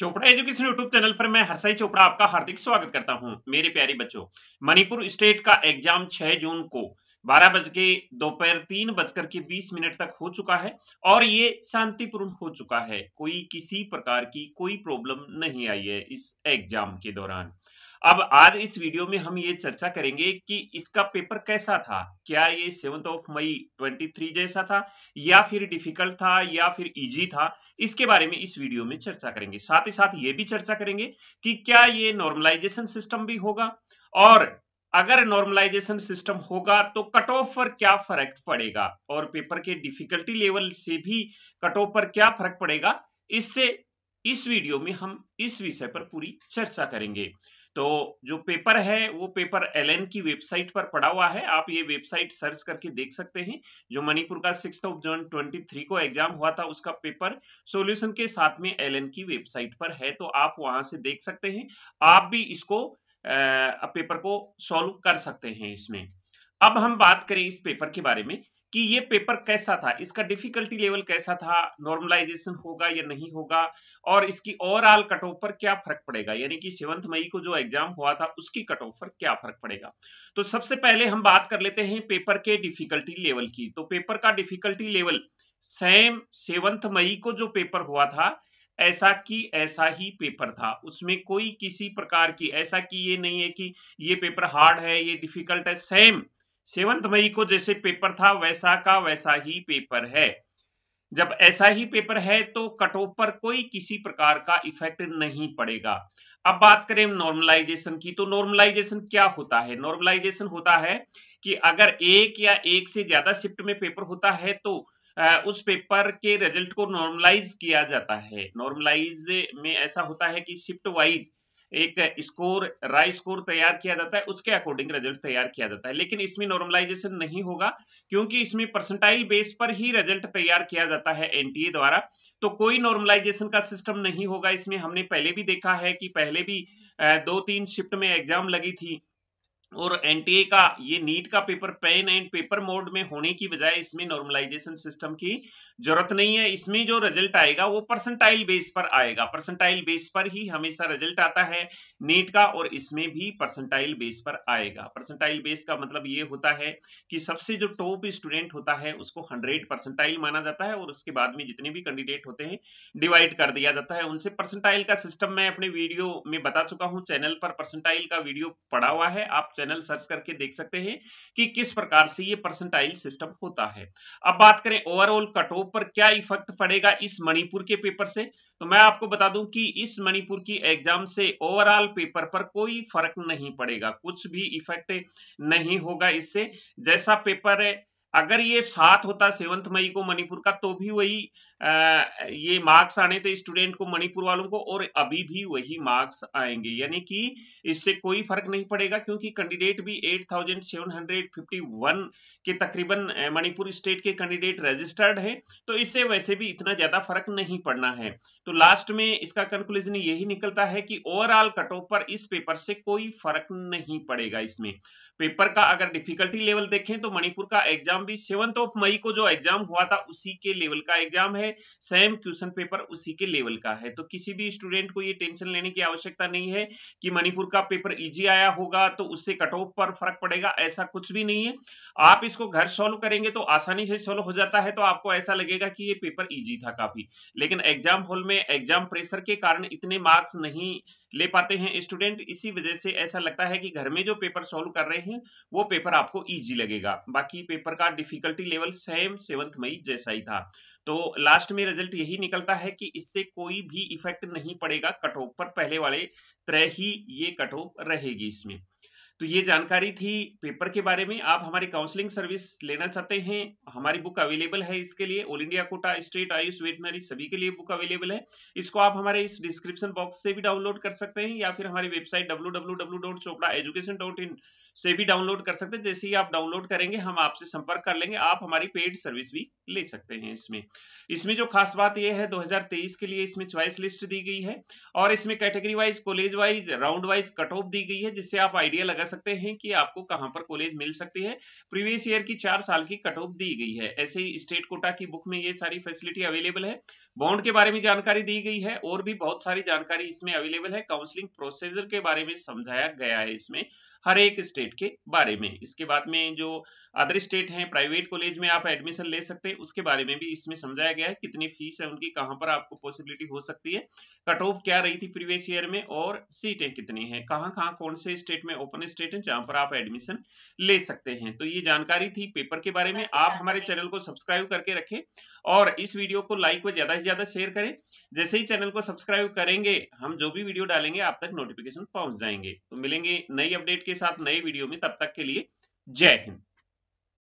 Chopra education YouTube channel पर मैं हरसाई चोपड़ा आपका हार्दिक स्वागत करता हूं मेरे प्यारे बच्चों मणिपुर स्टेट का एग्जाम 6 जून को बारह बज के दोपहर तीन बजकर के बीस मिनट तक हो चुका है और ये शांतिपूर्ण हो चुका है कोई किसी प्रकार की कोई प्रॉब्लम नहीं आई है इस एग्जाम के दौरान अब आज इस वीडियो में हम ये चर्चा करेंगे कि इसका पेपर कैसा था क्या ये सेवंथ ऑफ मई 23 जैसा था या फिर डिफिकल्ट था या फिर इजी था इसके बारे में इस वीडियो में चर्चा करेंगे साथ ही साथ ये भी चर्चा करेंगे कि क्या ये नॉर्मलाइजेशन सिस्टम भी होगा और अगर नॉर्मलाइजेशन सिस्टम होगा तो कट ऑफ पर क्या फर्क पड़ेगा और पेपर के डिफिकल्टी लेवल से भी कट ऑफ पर क्या फर्क पड़ेगा इससे इस वीडियो में हम इस विषय पर पूरी चर्चा करेंगे तो जो पेपर है वो पेपर एल की वेबसाइट पर पड़ा हुआ है आप ये वेबसाइट सर्च करके देख सकते हैं जो मणिपुर का सिक्स ऑफ जून 23 को एग्जाम हुआ था उसका पेपर सॉल्यूशन के साथ में एल की वेबसाइट पर है तो आप वहां से देख सकते हैं आप भी इसको आ, पेपर को सॉल्व कर सकते हैं इसमें अब हम बात करें इस पेपर के बारे में कि ये पेपर कैसा था इसका डिफिकल्टी लेवल कैसा था नॉर्मलाइजेशन होगा या नहीं होगा और इसकी ओवरऑल कट ऑफ पर क्या फर्क पड़ेगा यानी कि सेवंथ मई को जो एग्जाम हुआ था उसकी कट ऑफ पर क्या फर्क पड़ेगा तो सबसे पहले हम बात कर लेते हैं पेपर के डिफिकल्टी लेवल की तो पेपर का डिफिकल्टी लेवल सेम सेवंथ मई को जो पेपर हुआ था ऐसा कि ऐसा ही पेपर था उसमें कोई किसी प्रकार की ऐसा कि ये नहीं है कि ये पेपर हार्ड है ये डिफिकल्ट है सेम सेवंथ मई को जैसे पेपर था वैसा का वैसा ही पेपर है जब ऐसा ही पेपर है तो कट ऑफ पर कोई किसी प्रकार का इफेक्ट नहीं पड़ेगा अब बात करें नॉर्मलाइजेशन की तो नॉर्मलाइजेशन क्या होता है नॉर्मलाइजेशन होता है कि अगर एक या एक से ज्यादा शिफ्ट में पेपर होता है तो उस पेपर के रिजल्ट को नॉर्मलाइज किया जाता है नॉर्मलाइज में ऐसा होता है कि शिफ्ट वाइज एक स्कोर राय स्कोर तैयार किया जाता है उसके अकॉर्डिंग रिजल्ट तैयार किया जाता है लेकिन इसमें नॉर्मलाइजेशन नहीं होगा क्योंकि इसमें परसेंटाइल बेस पर ही रिजल्ट तैयार किया जाता है एनटीए द्वारा तो कोई नॉर्मलाइजेशन का सिस्टम नहीं होगा इसमें हमने पहले भी देखा है कि पहले भी दो तीन शिफ्ट में एग्जाम लगी थी और एनटीए का ये नीट का paper pen and paper mode में होने की बजाय इसमें नॉर्मलाइजेशन सिस्टम की जरूरत नहीं है इसमें जो रिजल्ट आएगा वो परसेंटाइल बेस पर आएगा परसेंटाइल बेस पर ही हमेशा रिजल्ट आता है नीट का और इसमें भी परसेंटाइल बेस पर आएगा परसेंटाइल बेस का मतलब ये होता है कि सबसे जो टॉप स्टूडेंट होता है उसको हंड्रेड परसेंटाइल माना जाता है और उसके बाद में जितने भी कैंडिडेट होते हैं डिवाइड कर दिया जाता है उनसे परसेंटाइल का सिस्टम मैं अपने वीडियो में बता चुका हूँ चैनल पर परसेंटाइल का वीडियो पड़ा हुआ है आप चैनल सर्च करके देख सकते हैं कि किस प्रकार से ये परसेंटाइल सिस्टम होता है अब बात करें ओवरऑल कट ऑफ पर क्या इफेक्ट पड़ेगा इस मणिपुर के पेपर से तो मैं आपको बता दूं कि इस मणिपुर की एग्जाम से ओवरऑल पेपर पर कोई फर्क नहीं पड़ेगा कुछ भी इफेक्ट नहीं होगा इससे जैसा पेपर है अगर ये सात होता सेवंथ मई को मणिपुर का तो भी वही आ, ये मार्क्स आने थे स्टूडेंट को मणिपुर वालों को और अभी भी वही मार्क्स आएंगे यानी कि इससे कोई फर्क नहीं पड़ेगा क्योंकि कैंडिडेट भी 8751 के तकरीबन मणिपुर स्टेट के कैंडिडेट रजिस्टर्ड है तो इससे वैसे भी इतना ज्यादा फर्क नहीं पड़ना है तो लास्ट में इसका कंक्लूजन यही निकलता है कि ओवरऑल कट ऑफ पर इस पेपर से कोई फर्क नहीं पड़ेगा इसमें पेपर का अगर डिफिकल्टी लेवल देखें तो मणिपुर का एग्जाम एग्जाम भी सेवंथ ऑफ मई को जो एग्जाम हुआ था उसी के लेवल का एग्जाम है सेम क्वेश्चन पेपर उसी के लेवल का है तो किसी भी स्टूडेंट को ये टेंशन लेने की आवश्यकता नहीं है कि मणिपुर का पेपर इजी आया होगा तो उससे कट ऑफ पर फर्क पड़ेगा ऐसा कुछ भी नहीं है आप इसको घर सॉल्व करेंगे तो आसानी से सॉल्व हो जाता है तो आपको ऐसा लगेगा कि ये पेपर ईजी था काफी लेकिन एग्जाम हॉल में एग्जाम प्रेशर के कारण इतने मार्क्स नहीं ले पाते हैं स्टूडेंट इसी वजह से ऐसा लगता है कि घर में जो पेपर सॉल्व कर रहे हैं वो पेपर आपको इजी लगेगा बाकी पेपर का डिफिकल्टी लेवल सेम सेवंथ मई जैसा ही था तो लास्ट में रिजल्ट यही निकलता है कि इससे कोई भी इफेक्ट नहीं पड़ेगा कट ऑफ पर पहले वाले तरह ही ये कट ऑफ रहेगी इसमें तो ये जानकारी थी पेपर के बारे में आप हमारी काउंसलिंग सर्विस लेना चाहते हैं हमारी बुक अवेलेबल है इसके लिए all India quota state AYUSH veterinary सभी के लिए बुक अवेलेबल है इसको आप हमारे इस डिस्क्रिप्शन बॉक्स से भी डाउनलोड कर सकते हैं या फिर हमारी वेबसाइट डब्ल्यू से भी डाउनलोड कर सकते हैं जैसे ही आप डाउनलोड करेंगे हम आपसे संपर्क कर लेंगे आप हमारी पेड सर्विस भी ले सकते हैं इसमें इसमें जो खास बात यह है 2023 के लिए इसमें चॉइस लिस्ट दी गई है और इसमें category wise college wise round wise cut off दी गई है जिससे आप आइडिया लगा सकते हैं कि आपको कहां पर कॉलेज मिल सकती है प्रीवियस ईयर की चार साल की कट ऑफ दी गई है ऐसे ही स्टेट कोटा की बुक में ये सारी फैसिलिटी अवेलेबल है बॉन्ड के बारे में जानकारी दी गई है और भी बहुत सारी जानकारी इसमें अवेलेबल है काउंसलिंग प्रोसेजर के बारे में समझाया गया है इसमें हर एक स्टेट के बारे में इसके बाद में जो अदर स्टेट हैं प्राइवेट कॉलेज में आप एडमिशन ले सकते हैं उसके बारे में भी इसमें समझाया गया है कितनी फीस है उनकी कहाँ पर आपको पॉसिबिलिटी हो सकती है कट ऑफ क्या रही थी प्रीवियस ईयर में और सीटें कितनी है कहाँ कहाँ कौन से स्टेट में ओपन स्टेट है जहाँ पर आप एडमिशन ले सकते हैं तो ये जानकारी थी पेपर के बारे में आप हमारे चैनल को सब्सक्राइब करके रखें और इस वीडियो को लाइक व ज्यादा से ज्यादा शेयर करें जैसे ही चैनल को सब्सक्राइब करेंगे हम जो भी वीडियो डालेंगे आप तक नोटिफिकेशन पहुंच जाएंगे तो मिलेंगे नई अपडेट के साथ नए वीडियो में तब तक के लिए जय हिंद